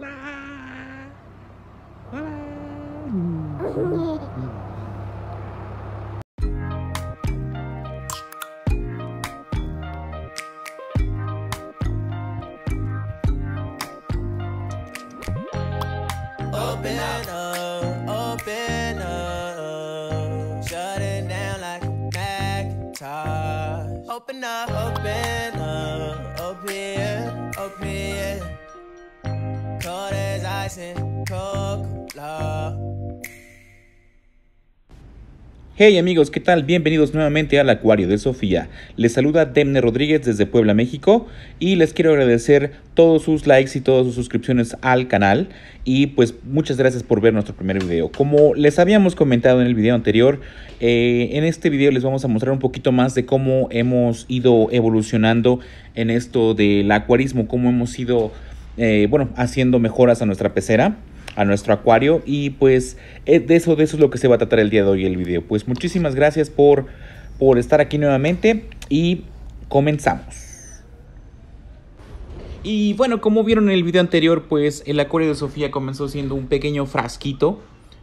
啦啦，啦啦。Hey amigos, ¿qué tal? Bienvenidos nuevamente al Acuario de Sofía. Les saluda Demne Rodríguez desde Puebla, México y les quiero agradecer todos sus likes y todas sus suscripciones al canal y pues muchas gracias por ver nuestro primer video. Como les habíamos comentado en el video anterior, eh, en este video les vamos a mostrar un poquito más de cómo hemos ido evolucionando en esto del acuarismo, cómo hemos ido eh, bueno, haciendo mejoras a nuestra pecera a nuestro acuario y pues eh, de eso de eso es lo que se va a tratar el día de hoy el video pues muchísimas gracias por por estar aquí nuevamente y comenzamos y bueno, como vieron en el video anterior, pues el acuario de Sofía comenzó siendo un pequeño frasquito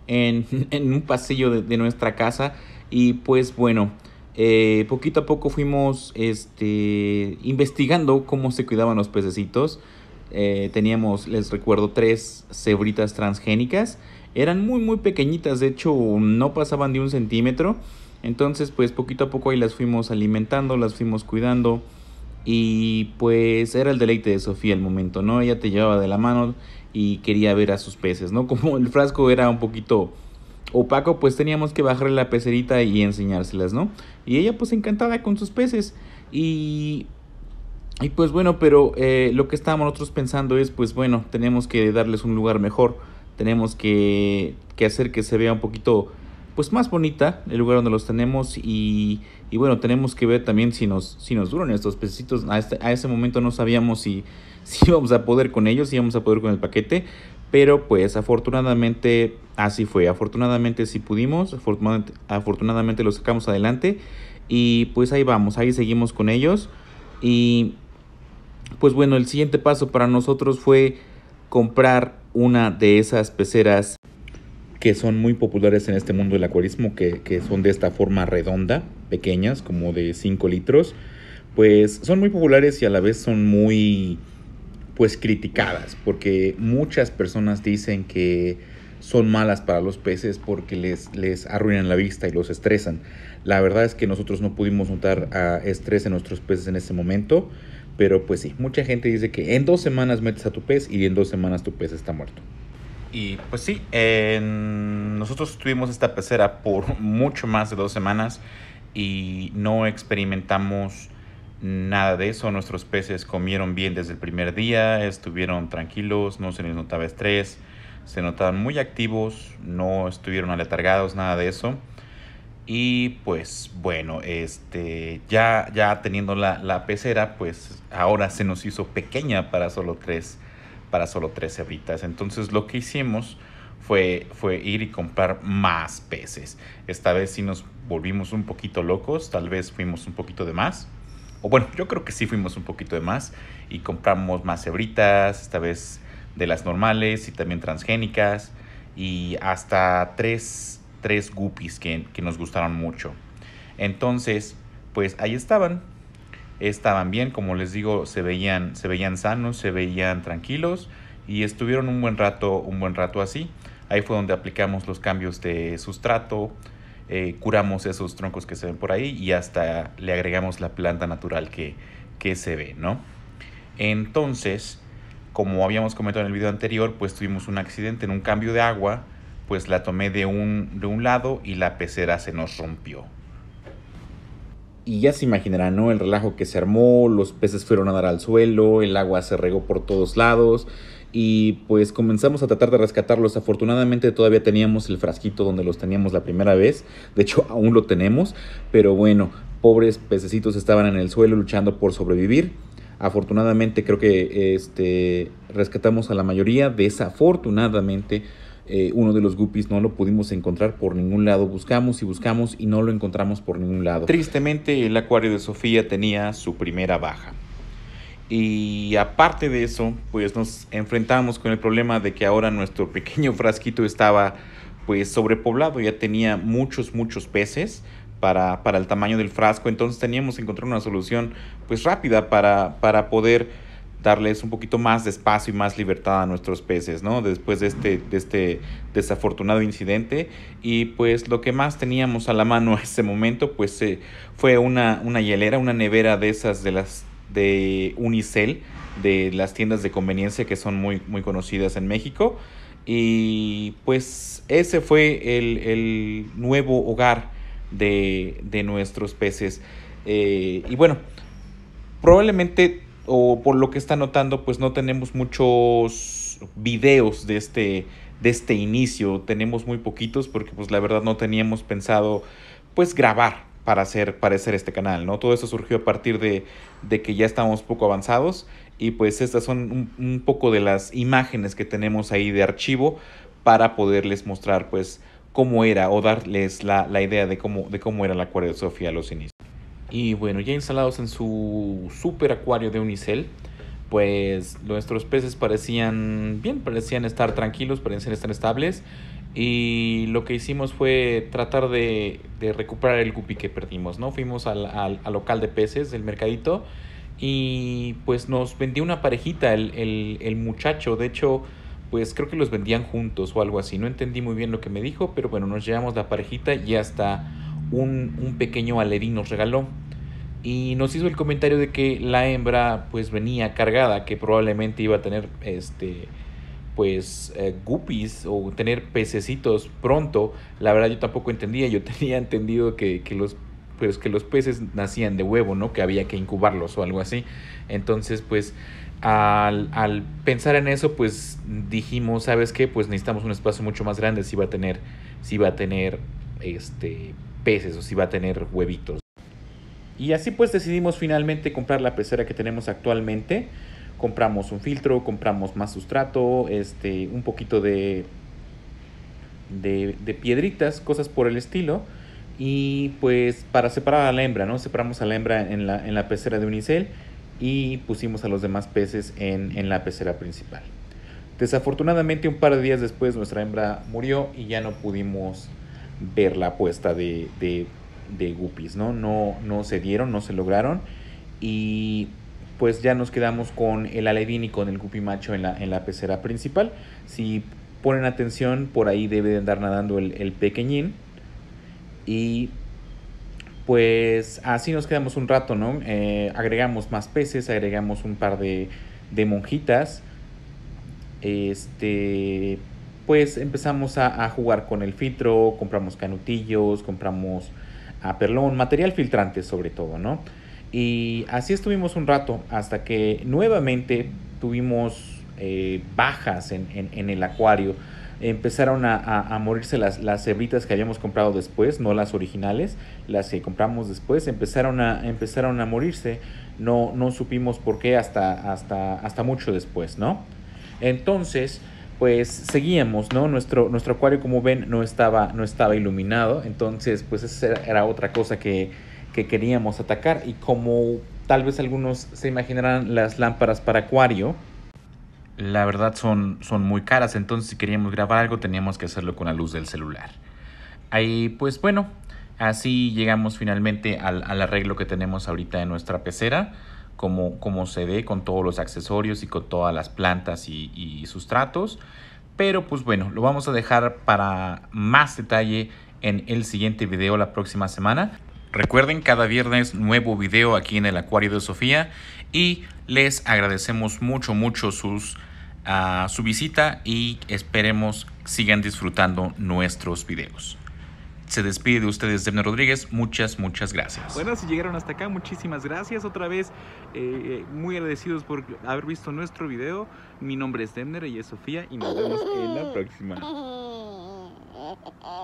en, un pasillo de, nuestra casa. Y pues bueno, eh, poquito a poco fuimos este, investigando cómo se cuidaban los pececitos. Eh, teníamos, les recuerdo, tres cebritas transgénicas. Eran muy, muy pequeñitas, de hecho no pasaban de un centímetro. Entonces, pues poquito a poco ahí las fuimos alimentando, las fuimos cuidando. Y pues era el deleite de Sofía el momento, ¿no? Ella te llevaba de la mano y quería ver a sus peces, ¿no? Como el frasco era un poquito opaco, pues teníamos que bajarle la pecerita y enseñárselas, ¿no? Y ella pues encantada con sus peces. Y y pues bueno, pero eh, lo que estábamos nosotros pensando es, pues bueno, tenemos que darles un lugar mejor, tenemos que, hacer que se vea un poquito pues más bonita el lugar donde los tenemos y, bueno, tenemos que ver también si nos, si nos duran estos pececitos. A, este, ese momento no sabíamos si, si íbamos a poder con ellos, si íbamos a poder con el paquete, pero pues afortunadamente así fue. Afortunadamente sí pudimos, afortunadamente, afortunadamente los sacamos adelante y pues ahí vamos, ahí seguimos con ellos y pues bueno, el siguiente paso para nosotros fue comprar una de esas peceras que son muy populares en este mundo del acuarismo, que, son de esta forma redonda, pequeñas, como de 5 litros, pues son muy populares y a la vez son muy, pues criticadas, porque muchas personas dicen que son malas para los peces porque les, les arruinan la vista y los estresan. La verdad es que nosotros no pudimos notar a ah, estrés en nuestros peces en ese momento, pero pues sí, mucha gente dice que en dos semanas metes a tu pez y en dos semanas tu pez está muerto. Y pues sí, nosotros tuvimos esta pecera por mucho más de dos semanas y no experimentamos nada de eso. Nuestros peces comieron bien desde el primer día, estuvieron tranquilos, no se les notaba estrés, se notaban muy activos, no estuvieron aletargados, nada de eso. Y pues bueno, este, ya, ya teniendo la, pecera, pues ahora se nos hizo pequeña para solo tres, para solo tres hebritas. Entonces lo que hicimos fue, fue ir y comprar más peces. Esta vez sí nos volvimos un poquito locos, tal vez fuimos un poquito de más. O bueno, yo creo que sí fuimos un poquito de más y compramos más hebritas, esta vez de las normales y también transgénicas y hasta tres tres guppies que, nos gustaron mucho. Entonces, pues ahí estaban. Estaban bien, como les digo, se veían, se veían sanos, se veían tranquilos y estuvieron un buen rato, un buen rato así. Ahí fue donde aplicamos los cambios de sustrato, eh, curamos esos troncos que se ven por ahí y hasta le agregamos la planta natural que, que se ve, ¿no? Entonces, como habíamos comentado en el video anterior, pues tuvimos un accidente en un cambio de agua pues la tomé de un, de un lado y la pecera se nos rompió. Y ya se imaginarán, ¿no? El relajo que se armó, los peces fueron a dar al suelo, el agua se regó por todos lados y pues comenzamos a tratar de rescatarlos. Afortunadamente todavía teníamos el frasquito donde los teníamos la primera vez, de hecho aún lo tenemos, pero bueno, pobres pececitos estaban en el suelo luchando por sobrevivir. Afortunadamente creo que este, rescatamos a la mayoría, desafortunadamente eh, uno de los guppies no lo pudimos encontrar por ningún lado. Buscamos y buscamos y no lo encontramos por ningún lado. Tristemente, el acuario de Sofía tenía su primera baja. Y aparte de eso, pues nos enfrentamos con el problema de que ahora nuestro pequeño frasquito estaba pues sobrepoblado, ya tenía muchos, muchos peces. Para, para el tamaño del frasco, entonces teníamos que encontrar una solución pues rápida para, para poder darles un poquito más de espacio y más libertad a nuestros peces, ¿no? Después de este, este desafortunado incidente. Y pues lo que más teníamos a la mano a ese momento, pues eh, fue una, una hielera, una nevera de esas de las de Unicel, de las tiendas de conveniencia que son muy, muy conocidas en México. Y pues ese fue el, nuevo hogar de, nuestros peces. Eh, y bueno, probablemente o por lo que está notando, pues no tenemos muchos videos de este, de este inicio, tenemos muy poquitos porque pues la verdad no teníamos pensado pues grabar para hacer, parecer este canal, ¿no? Todo eso surgió a partir de, de que ya estábamos poco avanzados y pues estas son un, poco de las imágenes que tenemos ahí de archivo para poderles mostrar pues cómo era o darles la, idea de cómo, de cómo era la Acuario de Sofía a los inicios. Y bueno, ya instalados en su super acuario de unicel, pues nuestros peces parecían bien, parecían estar tranquilos, parecían estar estables. Y lo que hicimos fue tratar de, de recuperar el guppy que perdimos, ¿no? Fuimos al, local de peces del mercadito y pues nos vendió una parejita el, el muchacho. De hecho, pues creo que los vendían juntos o algo así. No entendí muy bien lo que me dijo, pero bueno, nos llevamos la parejita y hasta un, pequeño alerín nos regaló y nos hizo el comentario de que la hembra pues venía cargada, que probablemente iba a tener este pues eh, guppies o tener pececitos pronto. La verdad yo tampoco entendía, yo tenía entendido que, los pues, que los peces nacían de huevo, ¿no? Que había que incubarlos o algo así. Entonces, pues al, al pensar en eso, pues dijimos, ¿sabes qué? Pues necesitamos un espacio mucho más grande si va a tener si va a tener este peces o si va a tener huevitos. Y así pues decidimos finalmente comprar la pecera que tenemos actualmente. Compramos un filtro, compramos más sustrato, este, un poquito de, de, piedritas, cosas por el estilo. Y pues para separar a la hembra, ¿no? Separamos a la hembra en la, en la pecera de unicel y pusimos a los demás peces en la pecera principal. Desafortunadamente un par de días después nuestra hembra murió y ya no pudimos ver la apuesta de, de, de Guppies, ¿no? ¿no? No se dieron, no se lograron y pues ya nos quedamos con el aledín y con el Guppy Macho en la, pecera principal. Si ponen atención, por ahí debe de andar nadando el, pequeñín y pues así nos quedamos un rato, ¿no? Eh, agregamos más peces, agregamos un par de, de monjitas. Este, pues empezamos a, jugar con el filtro, compramos canutillos, compramos a ah, perlón, material filtrante sobre todo, ¿no? Y así estuvimos un rato hasta que nuevamente tuvimos eh, bajas en, el acuario. Empezaron a, morirse las, las cebritas que habíamos comprado después, no las originales, las que compramos después, empezaron a, empezaron a morirse. No, no supimos por qué hasta, hasta, hasta mucho después, ¿no? Entonces, pues seguíamos, ¿no? Nuestro, nuestro acuario, como ven, no estaba, no estaba iluminado, entonces pues esa era otra cosa que, que queríamos atacar y como tal vez algunos se imaginarán las lámparas para acuario, la verdad son, son muy caras, entonces si queríamos grabar algo teníamos que hacerlo con la luz del celular. Ahí pues bueno, así llegamos finalmente al, al arreglo que tenemos ahorita en nuestra pecera como, se ve con todos los accesorios y con todas las plantas y, sustratos. Pero pues bueno, lo vamos a dejar para más detalle en el siguiente video la próxima semana. Recuerden, cada viernes nuevo video aquí en el Acuario de Sofía y les agradecemos mucho, mucho sus, ah, su visita y esperemos sigan disfrutando nuestros videos. Se despide de ustedes Demner Rodríguez. Muchas, muchas gracias. Bueno, si llegaron hasta acá, muchísimas gracias otra vez. Eh, eh, muy agradecidos por haber visto nuestro video. Mi nombre es Demner, y es Sofía y nos vemos en la próxima.